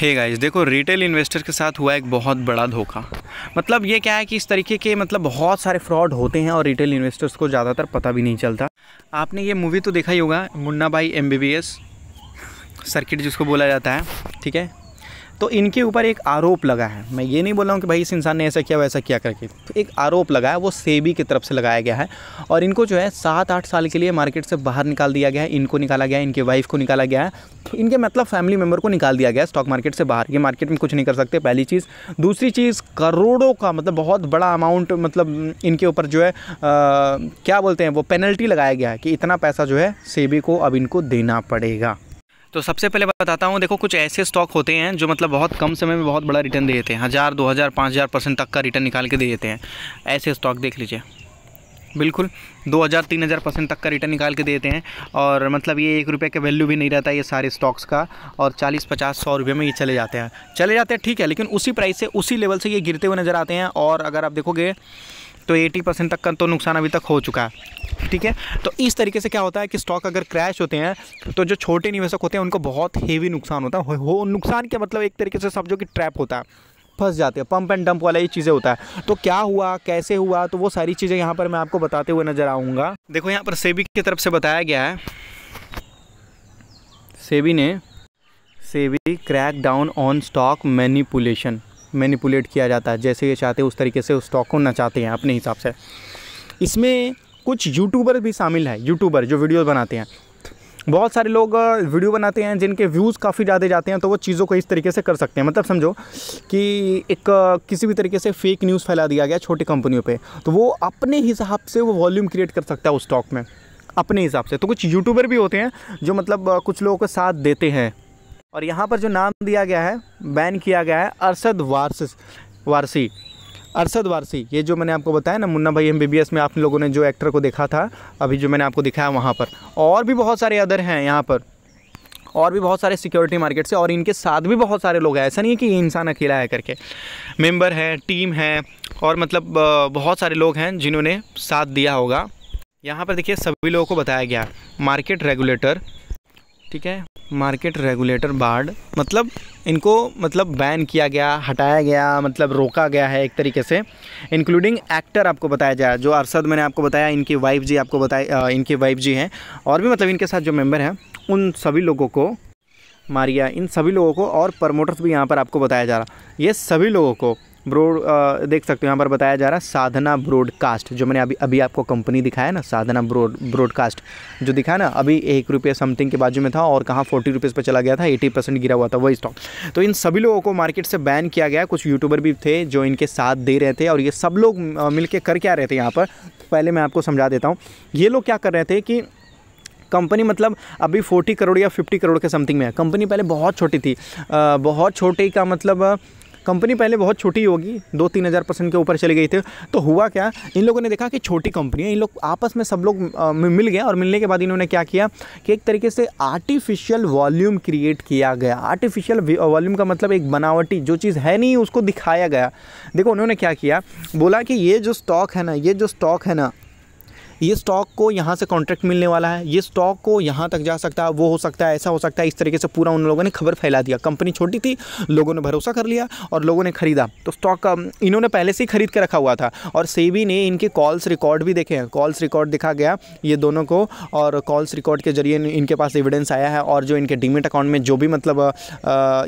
हे hey guys देखो retail investor के साथ हुआ एक बहुत बड़ा धोखा मतलब ये क्या है कि इस तरीके के मतलब बहुत सारे फ्रॉड होते हैं और रिटेल इन्वेस्टर्स को ज़्यादातर पता भी नहीं चलता आपने ये मूवी तो देखा ही होगा मुन्ना भाई एम सर्किट जिसको बोला जाता है ठीक है तो इनके ऊपर एक आरोप लगा है मैं ये नहीं बोल रहा हूँ कि भाई इस इंसान ने ऐसा किया वैसा किया करके तो एक आरोप लगा है वो सेबी की तरफ से लगाया गया है और इनको जो है सात आठ साल के लिए मार्केट से बाहर निकाल दिया गया है इनको निकाला गया है इनके वाइफ को निकाला गया है तो इनके मतलब फैमिली मेम्बर को निकाल दिया गया है स्टॉक मार्केट से बाहर ये मार्केट में कुछ नहीं कर सकते पहली चीज़ दूसरी चीज़ करोड़ों का मतलब बहुत बड़ा अमाउंट मतलब इनके ऊपर जो है क्या बोलते हैं वो पेनल्टी लगाया गया है कि इतना पैसा जो है सेबी को अब इनको देना पड़ेगा तो सबसे पहले बताता हूँ देखो कुछ ऐसे स्टॉक होते हैं जो मतलब बहुत कम समय में बहुत बड़ा रिटर्न दे देते हैं हज़ार दो हज़ार पाँच हज़ार परसेंट तक का रिटर्न निकाल के दे देते हैं ऐसे स्टॉक देख लीजिए बिल्कुल दो हज़ार तीन हज़ार परसेंट तक का रिटर्न निकाल के देते हैं और मतलब ये एक रुपये का वैल्यू भी नहीं रहता ये सारे स्टॉक्स का और चालीस पचास सौ रुपये में ये चले जाते हैं चले जाते हैं ठीक है लेकिन उसी प्राइस से उसी लेवल से ये गिरते हुए नज़र आते हैं और अगर आप देखोगे तो 80 परसेंट तक का तो नुकसान अभी तक हो चुका है ठीक है तो इस तरीके से क्या होता है कि स्टॉक अगर क्रैश होते हैं तो जो छोटे निवेशक होते हैं उनको बहुत हेवी नुकसान होता है हो नुकसान के मतलब एक तरीके से समझो कि ट्रैप होता है फंस जाते हैं पंप एंड डंप वाला ये चीज़ें होता है तो क्या हुआ कैसे हुआ तो वो सारी चीज़ें यहाँ पर मैं आपको बताते हुए नज़र आऊँगा देखो यहाँ पर सेबी की तरफ से बताया गया है सेबी ने SEBI crack down on stock manipulation manipulate किया जाता है जैसे ये चाहते हैं उस तरीके से उस स्टॉक को नचाते हैं अपने हिसाब से इसमें कुछ यूट्यूबर भी शामिल हैं यूट्यूबर जो वीडियो बनाते हैं बहुत सारे लोग वीडियो बनाते हैं जिनके व्यूज़ काफ़ी ज़्यादा जाते हैं तो वो चीज़ों को इस तरीके से कर सकते हैं मतलब समझो कि एक किसी भी तरीके से फेक न्यूज़ फैला दिया गया छोटी कंपनियों पे तो वो अपने हिसाब से वो वॉल्यूम क्रिएट कर सकता है उस स्टॉक में अपने हिसाब से तो कुछ यूट्यूबर भी होते हैं जो मतलब कुछ लोगों को साथ देते हैं और यहाँ पर जो नाम दिया गया है बैन किया गया है अरसद वारस वारसी अरसद वारसी ये जो मैंने आपको बताया ना मुन्ना भाई एम में आप लोगों ने जो एक्टर को देखा था अभी जो मैंने आपको दिखाया वहाँ पर और भी बहुत सारे अदर हैं यहाँ पर और भी बहुत सारे सिक्योरिटी मार्केट से और इनके साथ भी बहुत सारे लोग हैं ऐसा नहीं है कि ये इंसान अकेला है करके मेंबर हैं टीम है और मतलब बहुत सारे लोग हैं जिन्होंने साथ दिया होगा यहाँ पर देखिए सभी लोगों को बताया गया मार्केट रेगुलेटर ठीक है मार्केट रेगुलेटर बार्ड मतलब इनको मतलब बैन किया गया हटाया गया मतलब रोका गया है एक तरीके से इंक्लूडिंग एक्टर आपको बताया जाए जो अरसद मैंने आपको बताया इनकी वाइफ जी आपको बताया इनकी वाइफ जी हैं और भी मतलब इनके साथ जो मेम्बर हैं उन सभी लोगों को मारिया इन सभी लोगों को और प्रमोटर्स भी यहाँ पर आपको बताया जा रहा ये सभी लोगों को ब्रोड uh, देख सकते हो यहाँ पर बताया जा रहा है साधना ब्रॉडकास्ट जो मैंने अभी अभी आपको कंपनी दिखाया ना साधना ब्रोड ब्रॉडकास्ट जो दिखाया ना अभी एक रुपये समथिंग के बाजू में था और कहाँ फोर्टी रुपीज़ पर चला गया था एटी परसेंट गिरा हुआ था वही स्टॉक तो इन सभी लोगों को मार्केट से बैन किया गया कुछ यूट्यूबर भी थे जो इनके साथ दे रहे थे और ये सब लोग मिल कर क्या रहे थे यहाँ पर पहले मैं आपको समझा देता हूँ ये लोग क्या कर रहे थे कि कंपनी मतलब अभी फोर्टी करोड़ या फिफ्टी करोड़ के समथिंग में है कंपनी पहले बहुत छोटी थी बहुत छोटी का मतलब कंपनी पहले बहुत छोटी होगी दो तीन हज़ार परसेंट के ऊपर चले गई थी तो हुआ क्या इन लोगों ने देखा कि छोटी कंपनी है इन लोग आपस में सब लोग मिल गए और मिलने के बाद इन्होंने क्या किया कि एक तरीके से आर्टिफिशियल वॉल्यूम क्रिएट किया गया आर्टिफिशियल वॉल्यूम का मतलब एक बनावटी जो चीज़ है नहीं उसको दिखाया गया देखो उन्होंने क्या किया बोला कि ये जो स्टॉक है ना ये जो स्टॉक है ना ये स्टॉक को यहाँ से कॉन्ट्रैक्ट मिलने वाला है ये स्टॉक को यहाँ तक जा सकता है वो हो सकता है ऐसा हो सकता है इस तरीके से पूरा उन लोगों ने खबर फैला दिया कंपनी छोटी थी लोगों ने भरोसा कर लिया और लोगों ने खरीदा तो स्टॉक इन्होंने पहले से ही खरीद के रखा हुआ था और सेबी ने इनके कॉल्स रिकॉर्ड भी देखे हैं कॉल्स रिकॉर्ड दिखा गया ये दोनों को और कॉल्स रिकॉर्ड के जरिए इनके पास एविडेंस आया है और जो इनके डीमेट अकाउंट में जो भी मतलब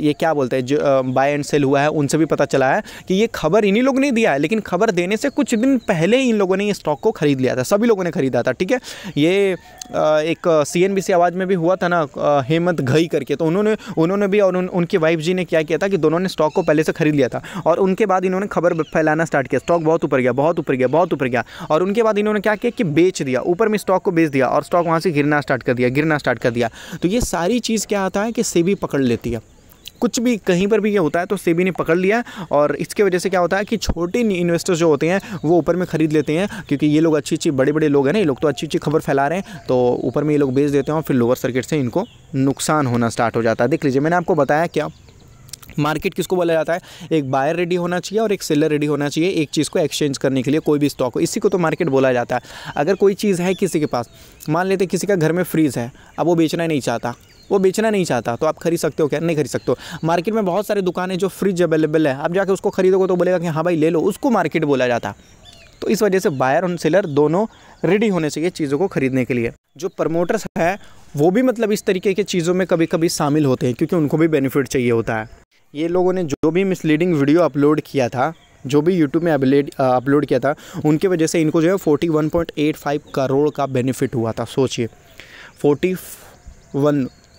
ये क्या बोलते हैं जो बाय एंड सेल हुआ है उनसे भी पता चला है कि ये खबर इन्हीं लोगों ने दिया है लेकिन खबर देने से कुछ दिन पहले ही इन लोगों ने ये स्टॉक को खरीद लिया था सभी लोग लोगों ने ख़रीदा था ठीक है ये एक सी आवाज़ में भी हुआ था ना हेमंत घई करके तो उन्होंने उन्होंने भी और उन, उनकी वाइफ जी ने क्या किया था कि दोनों ने स्टॉक को पहले से खरीद लिया था और उनके बाद इन्होंने खबर फैलाना स्टार्ट किया स्टॉक बहुत ऊपर गया बहुत ऊपर गया बहुत ऊपर गया और उनके बाद इन्होंने क्या किया कि बेच दिया ऊपर में स्टॉक को बेच दिया और स्टॉक वहाँ से गिरना स्टार्ट कर दिया गिरना स्टार्ट कर दिया तो ये सारी चीज़ क्या आता है कि सेबी पकड़ लेती है कुछ भी कहीं पर भी ये होता है तो सेबी ने पकड़ लिया और इसके वजह से क्या होता है कि छोटे इन्वेस्टर्स जो होते हैं वो ऊपर में खरीद लेते हैं क्योंकि ये लोग अच्छी अच्छी बड़े बड़े लोग हैं ना ये लोग तो अच्छी अच्छी खबर फैला रहे हैं तो ऊपर में ये लोग बेच देते हैं और फिर लोअर सर्किट से इनको नुकसान होना स्टार्ट हो जाता है देख लीजिए मैंने आपको बताया क्या मार्केट किसको बोला जाता है एक बायर रेडी होना चाहिए और एक सेलर रेडी होना चाहिए एक चीज़ को एक्सचेंज करने के लिए कोई भी स्टॉक हो इसी को तो मार्केट बोला जाता है अगर कोई चीज़ है किसी के पास मान लेते किसी का घर में फ्रीज़ है अब वो बेचना नहीं चाहता वो बेचना नहीं चाहता तो आप खरीद सकते हो क्या नहीं खरीद सकते हो मार्केट में बहुत सारी दुकानें जो फ्रिज अवेलेबल है आप जाके उसको खरीदोगे तो बोलेगा कि हाँ भाई ले लो उसको मार्केट बोला जाता तो इस वजह से बायर और सेलर दोनों रेडी होने चाहिए चीज़ों को खरीदने के लिए जो प्रमोटर्स हैं वो भी मतलब इस तरीके की चीज़ों में कभी कभी शामिल होते हैं क्योंकि उनको भी बेनिफिट चाहिए होता है ये लोगों ने जो भी मिसलीडिंग वीडियो अपलोड किया था जो भी यूट्यूब में अपलोड किया था उनके वजह से इनको जो है 41.85 करोड़ का बेनिफिट हुआ था सोचिए 41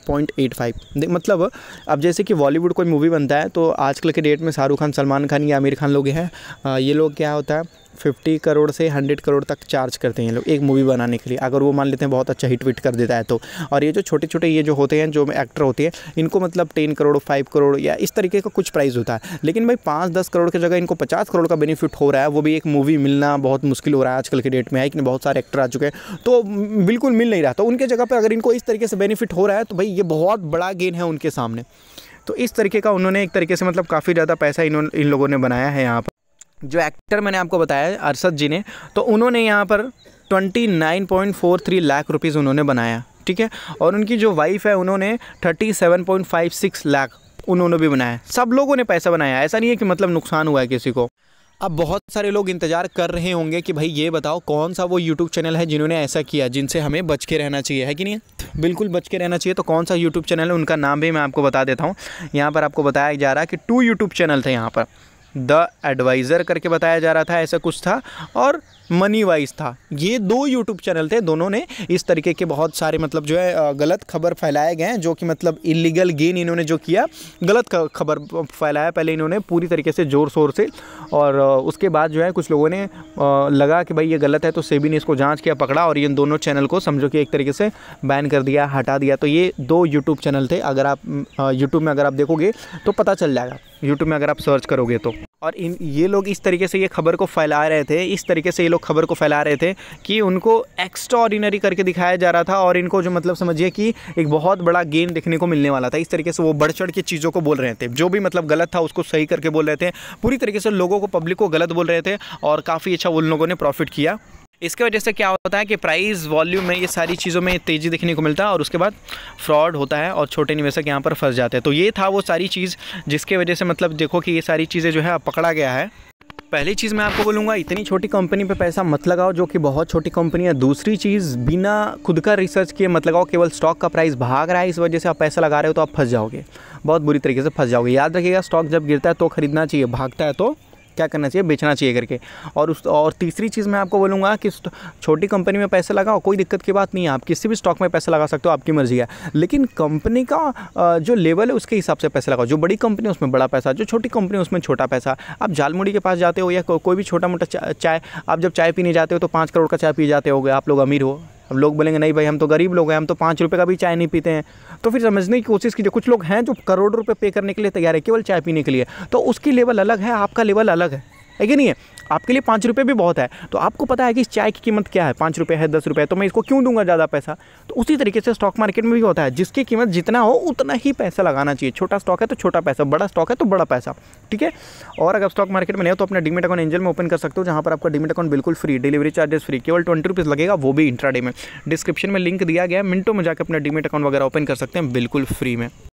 पॉइंट एट फाइव देख मतलब अब जैसे कि बॉलीवुड कोई मूवी बनता है तो आजकल के डेट में शाहरुख खान सलमान खान या आमिर खान लोग हैं ये लोग क्या होता है फिफ्टी करोड़ से हंड्रेड करोड़ तक चार्ज करते हैं लोग एक मूवी बनाने के लिए अगर वो मान लेते हैं बहुत अच्छा हिट विट कर देता है तो और ये जो छोटे छोटे ये जो होते हैं जो एक्टर होते हैं इनको मतलब टेन करोड़ फाइव करोड़ या इस तरीके का कुछ प्राइस होता है लेकिन भाई पाँच दस करोड़ की जगह इनको पचास करोड़ का बेनिफिट हो रहा है वो भी एक मूवी मिलना बहुत मुश्किल हो रहा है आजकल के डेट में है कि बहुत सारे एक्टर आ चुके हैं तो बिल्कुल मिल नहीं रहा तो उनके जगह पर अगर इनको इस तरीके से बेनिफिट हो रहा है तो भाई ये बहुत बड़ा गेन है उनके सामने तो इस तरीके का उन्होंने एक तरीके से मतलब काफ़ी ज़्यादा पैसा इन इन लोगों ने बनाया है यहाँ पर जो एक्टर मैंने आपको बताया अरसद जी ने तो उन्होंने यहाँ पर 29.43 लाख रुपीज़ उन्होंने बनाया ठीक है और उनकी जो वाइफ है उन्होंने 37.56 लाख उन्होंने भी बनाया सब लोगों ने पैसा बनाया ऐसा नहीं है कि मतलब नुकसान हुआ है किसी को अब बहुत सारे लोग इंतज़ार कर रहे होंगे कि भाई ये बताओ कौन सा वो यूट्यूब चैनल है जिन्होंने ऐसा किया जिनसे हमें बच के रहना चाहिए है कि नहीं बिल्कुल बच के रहना चाहिए तो कौन सा यूट्यूब चैनल है उनका नाम भी मैं आपको बता देता हूँ यहाँ पर आपको बताया जा रहा है कि टू यूट्यूब चैनल थे यहाँ पर द एडवाइज़र करके बताया जा रहा था ऐसा कुछ था और मनी वाइज था ये दो यूट्यूब चैनल थे दोनों ने इस तरीके के बहुत सारे मतलब जो है गलत खबर फैलाए गए हैं जो कि मतलब इलीगल गेन इन्होंने जो किया गलत खबर फैलाया पहले इन्होंने पूरी तरीके से ज़ोर शोर से और उसके बाद जो है कुछ लोगों ने लगा कि भाई ये गलत है तो सेबी ने इसको जाँच किया पकड़ा और इन दोनों चैनल को समझो कि एक तरीके से बैन कर दिया हटा दिया तो ये दो यूट्यूब चैनल थे अगर आप यूट्यूब में अगर आप देखोगे तो पता चल जाएगा यूट्यूब में अगर आप सर्च करोगे तो और इन ये लोग इस तरीके से ये खबर को फैला रहे थे इस तरीके से ये लोग खबर को फैला रहे थे कि उनको एक्स्ट्रॉर्डिनरी करके दिखाया जा रहा था और इनको जो मतलब समझिए कि एक बहुत बड़ा गेन देखने को मिलने वाला था इस तरीके से वो बढ़ चढ़ के चीज़ों को बोल रहे थे जो भी मतलब गलत था उसको सही करके बोल रहे थे पूरी तरीके से लोगों को पब्लिक को गलत बोल रहे थे और काफ़ी अच्छा उन लोगों ने प्रॉफिट किया इसके वजह से क्या होता है कि प्राइस वॉल्यूम में ये सारी चीज़ों में तेज़ी देखने को मिलता है और उसके बाद फ्रॉड होता है और छोटे निवेशक यहाँ पर फंस जाते हैं तो ये था वो सारी चीज़ जिसके वजह से मतलब देखो कि ये सारी चीज़ें जो है पकड़ा गया है पहली चीज़ मैं आपको बोलूँगा इतनी छोटी कंपनी पे पैसा मत लगाओ जो कि बहुत छोटी कंपनी है दूसरी चीज़ बिना खुद का रिसर्च किए मत लगाओ केवल स्टॉक का प्राइस भाग रहा है इस वजह से आप पैसा लगा रहे हो तो आप फंस जाओगे बहुत बुरी तरीके से फंस जाओगे याद रखिएगा स्टॉक जब गिरता है तो खरीदना चाहिए भागता है तो क्या करना चाहिए बेचना चाहिए करके और उस और तीसरी चीज़ मैं आपको बोलूँगा कि छोटी कंपनी में पैसे लगाओ कोई दिक्कत की बात नहीं है आप किसी भी स्टॉक में पैसे लगा सकते हो आपकी मर्ज़ी है लेकिन कंपनी का जो लेवल है उसके हिसाब से पैसे लगाओ जो बड़ी कंपनी है उसमें बड़ा पैसा जो छोटी कंपनी है उसमें छोटा पैसा आप जालमुड़ी के पास जाते हो या कोई भी छोटा मोटा चाय आप जब चाय पीने जाते हो तो पाँच करोड़ का चाय पी जाते हो आप लोग अमीर हो अब लोग बोलेंगे नहीं भाई हम तो गरीब लोग हैं हम तो पाँच रुपये का भी चाय नहीं पीते हैं तो फिर समझने की कोशिश कीजिए कुछ लोग हैं जो करोड़ों रुपये पे करने के लिए तैयार है केवल चाय पीने के लिए तो उसकी लेवल अलग है आपका लेवल अलग है है कि नहीं है आपके लिए पाँच रुपये भी बहुत है तो आपको पता है कि इस चाय की कीमत क्या है पाँच रुपये है दस रुपये तो मैं इसको क्यों दूंगा ज़्यादा पैसा तो उसी तरीके से स्टॉक मार्केट में भी होता है जिसकी कीमत जितना हो उतना ही पैसा लगाना चाहिए छोटा स्टॉक है तो छोटा पैसा बड़ा स्टॉक है तो बड़ा पैसा ठीक है और अगर स्टॉक मार्केट में नहीं हो तो अपने डिमिट अकाउंट एंजल में ओपन कर सकते हो जहाँ पर आपका डिमिट अकाउंट बिल्कुल फ्री डिलीवरी चार्जेस फ्री केवल ट्वेंटी रुपीज़ लगेगा वो भी इंट्राडे में डिस्क्रिप्शन में लिंक दिया गया मिनटों में जाकर अपना डिमिट अकाउंट वगैरह ओपन कर सकते हैं बिल्कुल फ्री में